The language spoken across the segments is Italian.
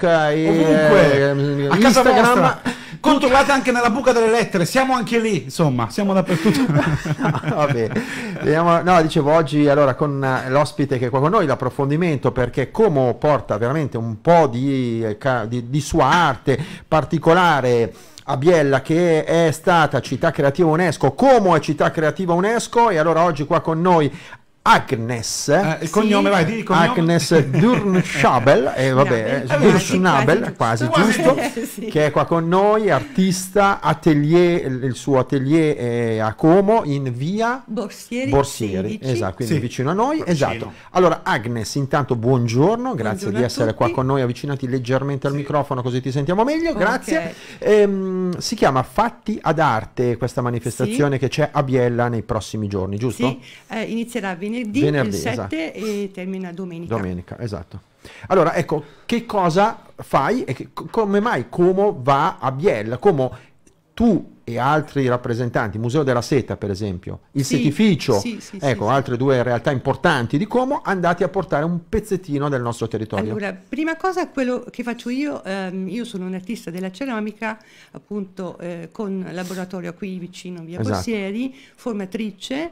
e Ovunque, eh, a eh, casa Controllate anche nella buca delle lettere, siamo anche lì, insomma, siamo dappertutto. no, no, dicevo oggi allora con eh, l'ospite che è qua con noi l'approfondimento perché Como porta veramente un po' di, eh, di, di sua arte particolare a Biella che è stata città creativa UNESCO, Como è città creativa UNESCO e allora oggi qua con noi Agnes, eh, il cognome, sì. vai, di cognome. Agnes Durnschabel, eh, vabbè, Durnschabel, eh, quasi, quasi giusto, sì. che è qua con noi, artista, atelier, il suo atelier è a Como in via Borsieri, Borsieri esatto, quindi sì. vicino a noi, Borsieri. esatto. Allora Agnes, intanto buongiorno, grazie buongiorno di essere qua con noi, avvicinati leggermente al microfono così ti sentiamo meglio, okay. grazie. Ehm, si chiama Fatti ad Arte questa manifestazione che c'è a Biella nei prossimi giorni, giusto? Sì, eh, inizierà a 20 venerdì, venerdì il 7 esatto. e termina domenica. Domenica, esatto. Allora, ecco, che cosa fai e che, come mai, come va a Biella, come tu e altri rappresentanti, Museo della Seta per esempio, il sì, Setificio, sì, sì, ecco, altre due realtà importanti di Como, andate a portare un pezzettino del nostro territorio. Allora, prima cosa quello che faccio io, ehm, io sono un artista della ceramica, appunto eh, con laboratorio qui vicino via esatto. Bossieri, formatrice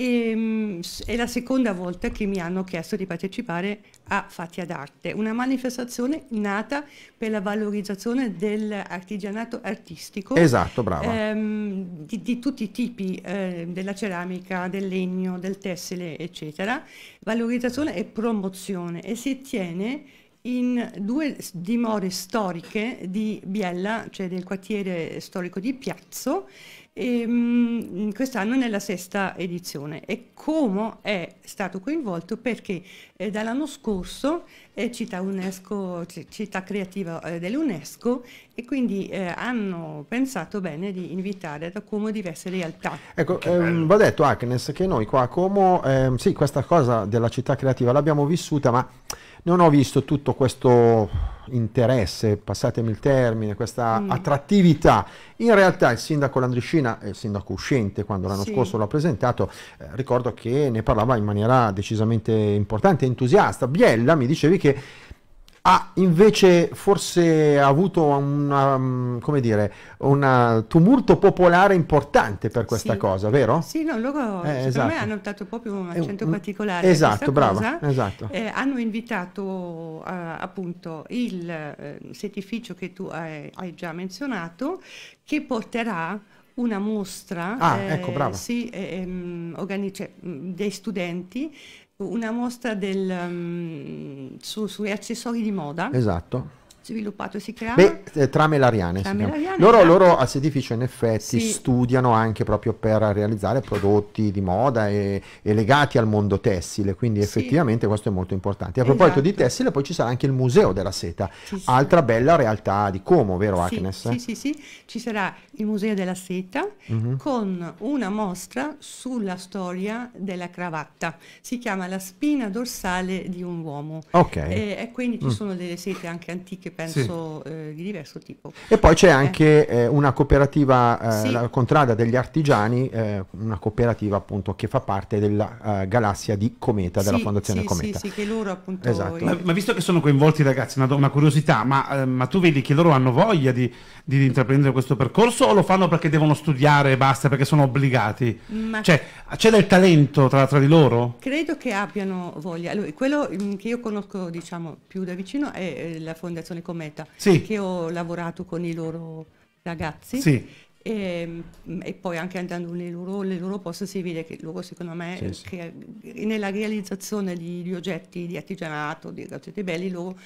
e, ehm, è la seconda volta che mi hanno chiesto di partecipare a Fatti ad Arte, una manifestazione nata per la valorizzazione dell'artigianato artistico. Esatto, ehm, di, di, tutti i tipi, eh, della ceramica, del legno, del tessile, eccetera. Valorizzazione e promozione. E si tiene in due dimore storiche di Biella, cioè del quartiere storico di Piazzo, e, mh, mm, quest'anno nella sesta edizione e come è stato coinvolto perché eh, dall'anno scorso è eh, città, UNESCO, città creativa eh, dell'UNESCO e quindi eh, hanno pensato bene di invitare da Como diverse realtà. Ecco, ehm, va detto Agnes che noi qua a Como, ehm, sì questa cosa della città creativa l'abbiamo vissuta ma non ho visto tutto questo interesse, passatemi il termine, questa mm. attrattività. In realtà il sindaco Landriscina, il sindaco uscente, quando l'anno sì. scorso l'ha presentato, eh, ricordo che ne parlava in maniera decisamente importante, entusiasta. Biella mi dicevi che ha invece forse avuto mm, un uh, tumulto popolare importante per questa sì. cosa, vero? Sì, no, loro eh, esatto. me hanno notato proprio un accento un, particolare. Esatto, brava. Cosa, esatto. Eh, hanno invitato eh, appunto il eh, setificio che tu hai, hai già menzionato, che porterà una mostra ah, ecco, eh, ecco, sì, eh, ehm, organi- cioè, dei studenti una mostra del, um, su, sugli accessori di moda. Esatto sviluppato si chiama? Beh, eh, trame lariane. Trame lariane loro, esatto. loro, a Sedificio in effetti sì. studiano anche proprio per realizzare prodotti di moda e, e legati al mondo tessile, quindi sì. effettivamente questo è molto importante. A esatto. proposito di tessile poi ci sarà anche il Museo della Seta, sì, altra bella realtà di Como, vero Agnes? Sì, sì, sì, ci sarà il Museo della Seta mm -hmm. con una mostra sulla storia della cravatta, si chiama La spina dorsale di un uomo. Ok. E, e quindi ci mm. sono delle sete anche antiche che penso sì. eh, di diverso tipo. E poi c'è eh. anche eh. una cooperativa, eh, sì. la Contrada degli Artigiani, eh, una cooperativa appunto che fa parte della uh, galassia di Cometa, della sì, Fondazione Cometa. Sì, sì, che loro appunto... Esatto. Ma, ma, visto che sono coinvolti ragazzi, una, una curiosità, ma, ma, tu vedi che loro hanno voglia di, di, intraprendere questo percorso o lo fanno perché devono studiare e basta, perché sono obbligati? Ma... Cioè, c'è del talento tra, tra, di loro? Credo che abbiano voglia. Allora, quello mm, che io conosco diciamo più da vicino è la Fondazione Fondazione Cometa, sì. che ho lavorato con i loro ragazzi. Sì. E, ehm, e, poi anche andando nei loro, nei loro posti si vede che loro secondo me sì, che, nella realizzazione di, oggetti di artigianato, di oggetti belli, loro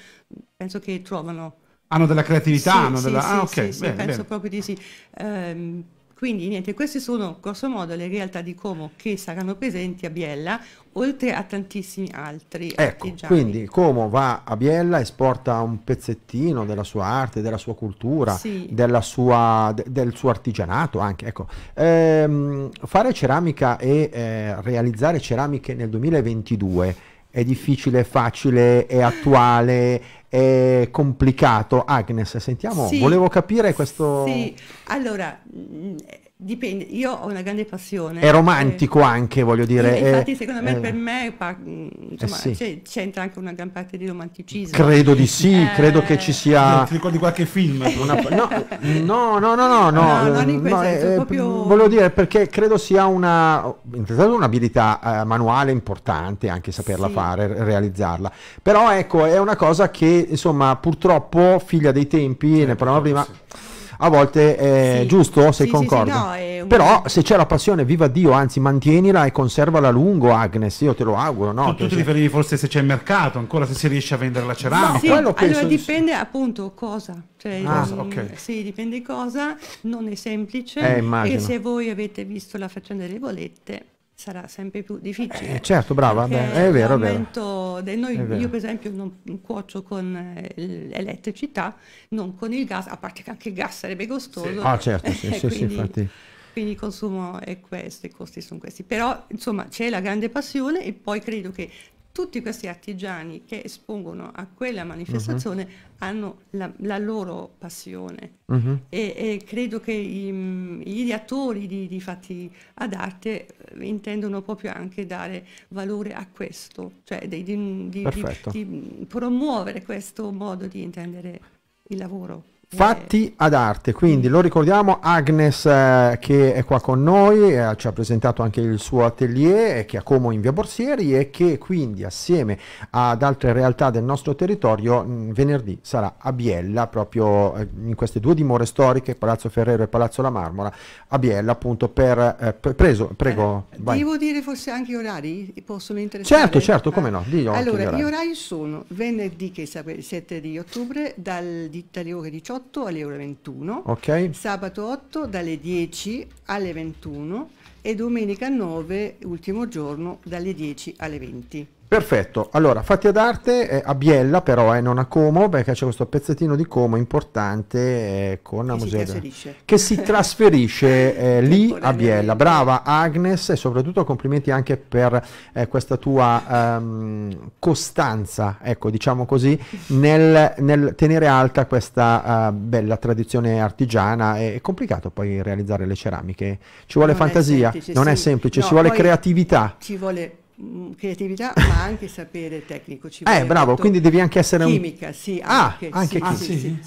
penso che trovano hanno della creatività, sì, hanno sì, della... Sì, ah, ok, sì, bene, penso bene. proprio di sì. Um, quindi niente, queste sono grossomodo le realtà di Como che saranno presenti a Biella, oltre a tantissimi altri. Ecco, artigiani. quindi Como va a Biella, esporta un pezzettino della sua arte, della sua cultura, sì. della sua, de, del suo artigianato anche. Ecco. Ehm, fare ceramica e eh, realizzare ceramiche nel 2022 è difficile, facile, è attuale, è complicato. Agnes, sentiamo, sì, volevo capire questo... Sì, allora mm, Dipende, io ho una grande passione. È romantico eh, anche, voglio dire. Eh, infatti, secondo me, eh, per me mm, insomma, eh, sì. c'entra anche una gran parte di romanticismo. Credo di sì, eh. credo che ci sia. ti ricordi qualche film? Una... No, no, no, no, no, no, no eh, senso, proprio... volevo dire perché credo sia una intanto un'abilità manuale importante anche saperla sì. fare, realizzarla. Però ecco, è una cosa che, insomma, purtroppo, figlia dei tempi, sì, ne parlavamo prima. Sì a volte è sì. giusto, se sì, concordo. Sì, no, è... Però se c'è la passione, viva Dio, anzi mantienila e conservala a lungo Agnes, io te lo auguro. No? Tu, tu ti riferivi forse se c'è il mercato, ancora se si riesce a vendere la ceramica. No, allora dipende appunto cosa. Cioè, ah, um, okay. Sì, dipende cosa, non è semplice. Eh, e se voi avete visto la faccenda delle bollette sarà sempre più eh, difficile. Eh, certo, brava, beh, è vero, è vero. Del, noi, è vero. Io per esempio non cuocio con eh, l'elettricità, non con il gas, a parte che anche il gas sarebbe costoso. Sì. Ah certo, sì, sì, quindi, sì, infatti. Quindi il consumo è questo, i costi sono questi. Però insomma c'è la grande passione e poi credo che tutti questi artigiani che espongono a quella mhm. manifestazione uh-huh. hanno la, la, loro passione uh-huh. e, e, credo che i, gli attori di, di, fatti ad arte eh, intendono proprio anche dare valore a questo, cioè di, di, di promuovere questo modo di intendere il lavoro fatti ad arte, quindi lo ricordiamo Agnes eh, che è qua con noi, eh, ci ha presentato anche il suo atelier eh, che è a Como in via Borsieri e che quindi assieme ad altre realtà del nostro territorio mh, venerdì sarà a Biella, proprio eh, in queste due dimore storiche, Palazzo Ferrero e Palazzo La Marmora, a Biella appunto per... Eh, per preso, prego. Eh, devo dire forse anche gli orari, possono interessare? Certo, certo, come no. Dio, allora, gli orari. gli orari. sono venerdì che è 7 di ottobre dalle ore 18 8 alle ore 21, okay. sabato 8 dalle 10 alle 21 e domenica 9, ultimo giorno, dalle 10 alle 20. Perfetto, allora fatti ad arte eh, a Biella però, eh, non a Como, perché c'è questo pezzettino di Como importante eh, con la museo si che si trasferisce eh, lì a Biella. Brava Agnes e soprattutto complimenti anche per eh, questa tua ehm, costanza, ecco diciamo così, nel, nel tenere alta questa eh, bella tradizione artigiana. È, è, complicato poi realizzare le ceramiche, ci vuole non fantasia, è semplice, non sì. è semplice, no, ci vuole creatività. Ci vuole Mm, creatività ma anche sapere tecnico ci eh bravo quindi devi anche essere chimica un... sì anche, ah, anche sì,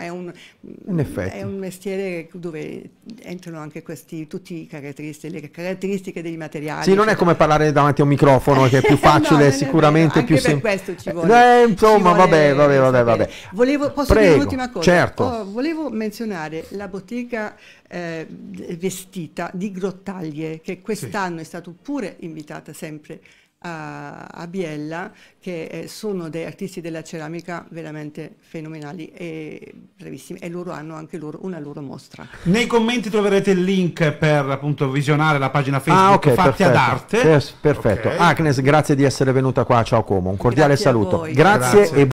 è, un, mestiere dove entrano anche questi tutti i caratteristiche le caratteristiche dei materiali sì non è come parlare davanti a un microfono che è più facile no, sicuramente più questo ci eh, vuole eh, insomma ci vuole vabbè vabbè vabbè, vabbè. volevo posso Prego, dire un'ultima cosa certo oh, volevo menzionare la bottega eh, vestita di Grottaglie che quest'anno è stata pure invitata sempre sempre a, a Biella, che eh, sono dei artisti della ceramica veramente fenomenali e bravissimi e loro hanno anche loro una loro mostra. Nei commenti troverete il link per appunto visionare la pagina ah, Facebook ah, okay, Fatti perfetto. ad Arte. Yes, perfetto. Okay. Agnes, grazie di essere venuta qua. Ciao Como, un cordiale grazie saluto. Grazie, grazie. E